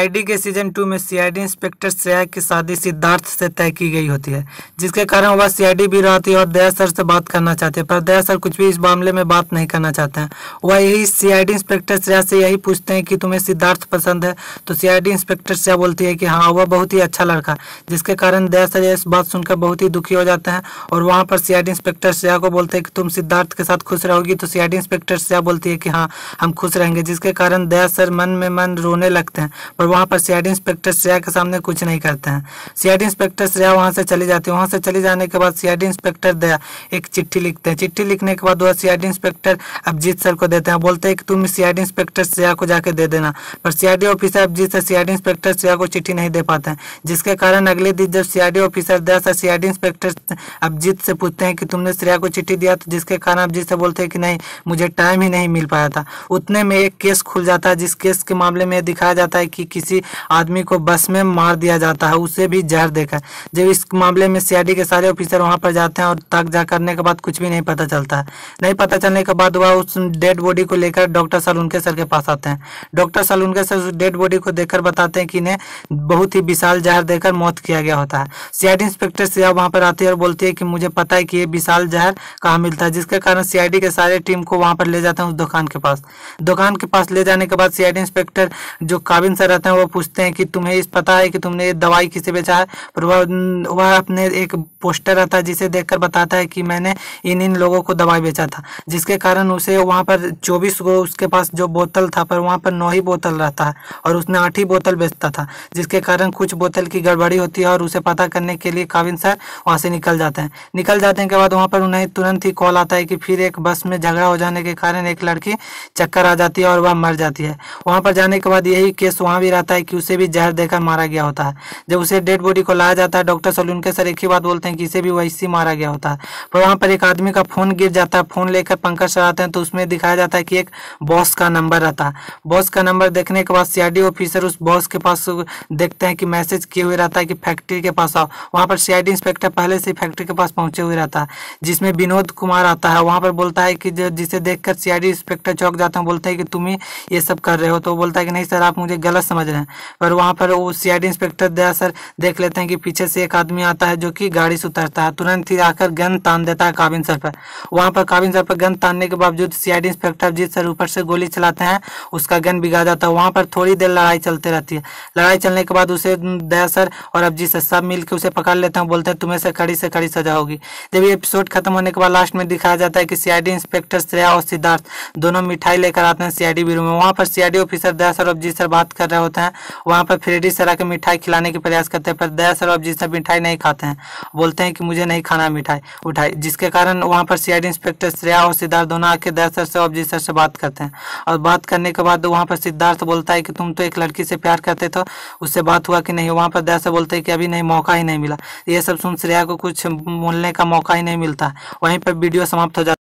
ID के season two में CID inspector Shreya की शादी सिद्धार्थ से तय की गई होती है जिसके कारण वह सीआईडी भी रहती है और दया सर से बात करना चाहते हैं पर दया सर कुछ भी इस मामले में बात नहीं करना चाहते हैं वह यही सीआईडी इंस्पेक्टर श्रेया से यही पूछते हैं कि तुम्हें सिद्धार्थ पसंद है तो सीआईडी इंस्पेक्टर श्रेया बोलती है कि हाँ वह बहुत ही अच्छा लड़का जिसके कारण दया सर इस बात सुनकर बहुत ही दुखी हो जाते हैं और वहाँ पर सीआईडी इंस्पेक्टर श्रेया को बोलते हैं कि तुम सिद्धार्थ के साथ खुश रहोगी तो सी इंस्पेक्टर श्रेया बोलती है कि हाँ हम खुश रहेंगे जिसके कारण दया सर मन में मन रोने लगते हैं और वहां पर सीआईडी इंस्पेक्टर श्रेया के सामने कुछ नहीं करते हैं सीआईडी इंस्पेक्टर श्रेया वहां से चले जाते हैं वहां से चले जाने के बाद सीआईडी इंस्पेक्टर दया एक चिट्ठी लिखते हैं चिट्ठी लिखने के बाद वह सीआईडी इंस्पेक्टर अभिजीत सर को देते हैं बोलते हैं कि तुम सीआईडी इंस्पेक्टर श्रेया को जाके दे देना पर CID officer Abhijeet sir CID inspector Shreya को चिट्ठी नहीं दे पाते हैं जिसके कारण अगले दिन जब CID officer Daya sir CID inspector Abhijeet से पूछते हैं कि तुमने श्रेया को चिट्ठी दिया तो जिसके कारण अभिजीत से बोलते हैं कि नहीं मुझे टाइम ही नहीं मिल पाया था उतने में एक केस खुल जाता है जिस केस के मामले में दिखाया जाता है कि किसी आदमी को बस में मार दिया जाता है उसे भी जहर देकर जब इस मामले में सीआईडी के सारे ऑफिसर वहां पर जाते हैं और तक जा करने के बाद कुछ भी नहीं पता चलता है नहीं पता चलने के बाद वह उस डेड बॉडी को लेकर डॉक्टर सलून के सर के पास आते हैं डॉक्टर सलून के सर उस डेड बॉडी को देखकर बताते हैं कि इन्हें बहुत ही विशाल जहर देकर मौत किया गया होता है सीआईडी इंस्पेक्टर सिया वहां पर आती है और बोलती है कि मुझे पता है कि ये विशाल जहर कहाँ मिलता है जिसके कारण सीआईडी के सारे टीम को वहां पर ले जाते हैं उस दुकान के पास दुकान के पास ले जाने के बाद सीआईडी इंस्पेक्टर जो काबिन सर करते हैं वो पूछते हैं कि तुम्हें इस पता है कि तुमने दवाई किसे बेचा है पर वह अपने एक पोस्टर रहता है जिसे देखकर बताता है कि मैंने इन इन लोगों को दवाई बेचा था जिसके कारण उसे वहाँ पर चौबीस गो उसके पास जो बोतल था पर वहाँ पर नौ ही बोतल रहता है और उसने आठ ही बोतल बेचता था जिसके कारण कुछ बोतल की गड़बड़ी होती है और उसे पता करने के लिए काविन सर वहाँ से निकल जाते हैं निकल जाने के बाद वहाँ पर उन्हें तुरंत ही कॉल आता है कि फिर एक बस में झगड़ा हो जाने के कारण एक लड़की चक्कर आ जाती है और वह मर जाती है वहाँ पर जाने के बाद यही केस वहाँ भी रहता है कि उसे भी जहर देकर मारा गया होता है जब उसे डेड बॉडी को लाया जाता है डॉक्टर सलून के सर एक ही बात बोलते हैं हैं जिसे भी वैसी मारा गया होता है पर वहाँ पर एक आदमी का फोन गिर जाता है फोन लेकर पंकज सर आते हैं तो उसमें दिखाया जाता है कि एक बॉस का नंबर रहता है बॉस का नंबर देखने के बाद सीआईडी ऑफिसर उस बॉस के पास देखते हैं कि मैसेज किए हुए रहता है कि फैक्ट्री के पास आओ वहाँ पर सी इंस्पेक्टर पहले से फैक्ट्री के पास पहुंचे हुए रहता है जिसमें विनोद कुमार आता है वहाँ पर बोलता है कि जिसे देखकर सीआईडी इंस्पेक्टर चौक जाता है बोलता है कि तुम ही ये सब कर रहे हो तो बोलता है कि नहीं सर आप मुझे गलत समझ रहे हैं पर वहाँ पर वो सीआईडी इंस्पेक्टर दया सर देख लेते हैं कि पीछे से एक आदमी आता है जो कि गाड़ी वापस उतरता है तुरंत ही आकर गन तान देता है काबिन सर पर वहाँ पर काबिन सर पर गन तानने के बावजूद सीआईडी इंस्पेक्टर जीत सर ऊपर से गोली चलाते हैं उसका गन बिगा जाता है वहाँ पर थोड़ी देर लड़ाई चलते रहती है लड़ाई चलने के बाद उसे दया सर और अफजीत सर सब मिल उसे पकड़ लेते हैं बोलते हैं तुम्हें से कड़ी से कड़ी सजा होगी जब ये एपिसोड खत्म होने के बाद लास्ट में दिखाया जाता है कि सीआईडी इंस्पेक्टर श्रेया और सिद्धार्थ दोनों मिठाई लेकर आते हैं सीआईडी ब्यूरो में वहाँ पर सीआईडी ऑफिसर दया सर और अफजीत सर बात कर रहे होते हैं वहाँ पर फ्रेडी सर आकर मिठाई खिलाने के प्रयास करते हैं पर दया सर और अफजीत सर मिठाई नहीं खाते हैं बोलते बोलते हैं कि मुझे नहीं खाना मिठाई उठाई जिसके कारण वहाँ पर सीआईडी इंस्पेक्टर श्रेया और सिद्धार्थ दोनों आके दया सर से अफजीत सर से बात करते हैं और बात करने के बाद वहाँ पर सिद्धार्थ बोलता है कि तुम तो एक लड़की से प्यार करते थे उससे बात हुआ कि नहीं वहाँ पर दया से बोलते हैं कि अभी नहीं मौका ही नहीं मिला ये सब सुन श्रेया को कुछ बोलने का मौका ही नहीं मिलता वहीं पर वीडियो समाप्त हो जाता